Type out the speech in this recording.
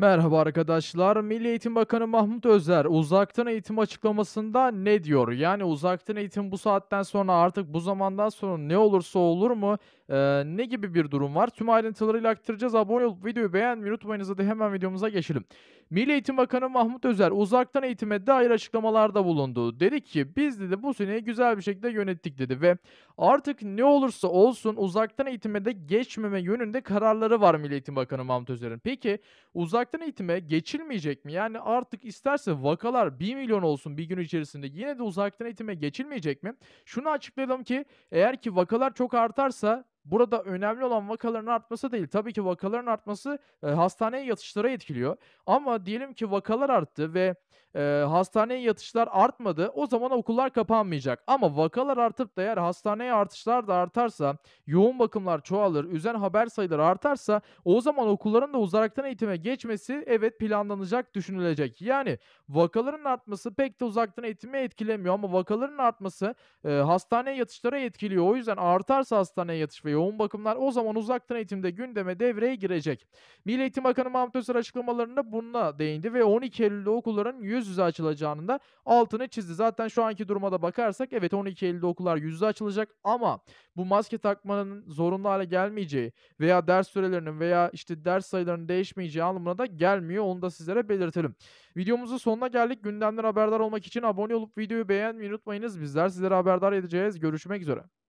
Merhaba arkadaşlar. Milli Eğitim Bakanı Mahmut Özer uzaktan eğitim açıklamasında ne diyor? Yani uzaktan eğitim bu saatten sonra artık bu zamandan sonra ne olursa olur mu? Ee, ne gibi bir durum var? Tüm ayrıntılarıyla aktaracağız. Abone olup videoyu beğenmeyi unutmayınız. Hadi hemen videomuza geçelim. Milli Eğitim Bakanı Mahmut Özer uzaktan eğitime dair açıklamalarda bulundu. Dedi ki biz dedi bu seneyi güzel bir şekilde yönettik dedi ve artık ne olursa olsun uzaktan eğitime de geçmeme yönünde kararları var Milli Eğitim Bakanı Mahmut Özer'in. Peki uzak uzaktan eğitime geçilmeyecek mi? Yani artık isterse vakalar 1 milyon olsun bir gün içerisinde yine de uzaktan eğitime geçilmeyecek mi? Şunu açıklayalım ki eğer ki vakalar çok artarsa burada önemli olan vakaların artması değil. Tabii ki vakaların artması e, hastaneye yatışlara etkiliyor. Ama diyelim ki vakalar arttı ve e, hastaneye yatışlar artmadı. O zaman okullar kapanmayacak. Ama vakalar artıp da eğer hastaneye artışlar da artarsa, yoğun bakımlar çoğalır, üzen haber sayıları artarsa o zaman okulların da uzaktan eğitime geçmesi evet planlanacak, düşünülecek. Yani vakaların artması pek de uzaktan eğitime etkilemiyor ama vakaların artması e, hastaneye yatışlara etkiliyor. O yüzden artarsa hastaneye yatış ve yoğun bakımlar o zaman uzaktan eğitimde gündeme devreye girecek. Milli Eğitim Bakanı Mahmut Özer açıklamalarında bununla değindi ve 12 Eylül'de okulların yüz yüze açılacağını da altını çizdi. Zaten şu anki duruma da bakarsak evet 12 Eylül'de okullar yüz yüze açılacak ama bu maske takmanın zorunlu hale gelmeyeceği veya ders sürelerinin veya işte ders sayılarının değişmeyeceği anlamına da gelmiyor. Onu da sizlere belirtelim. Videomuzun sonuna geldik. Gündemden haberdar olmak için abone olup videoyu beğenmeyi unutmayınız. Bizler sizlere haberdar edeceğiz. Görüşmek üzere.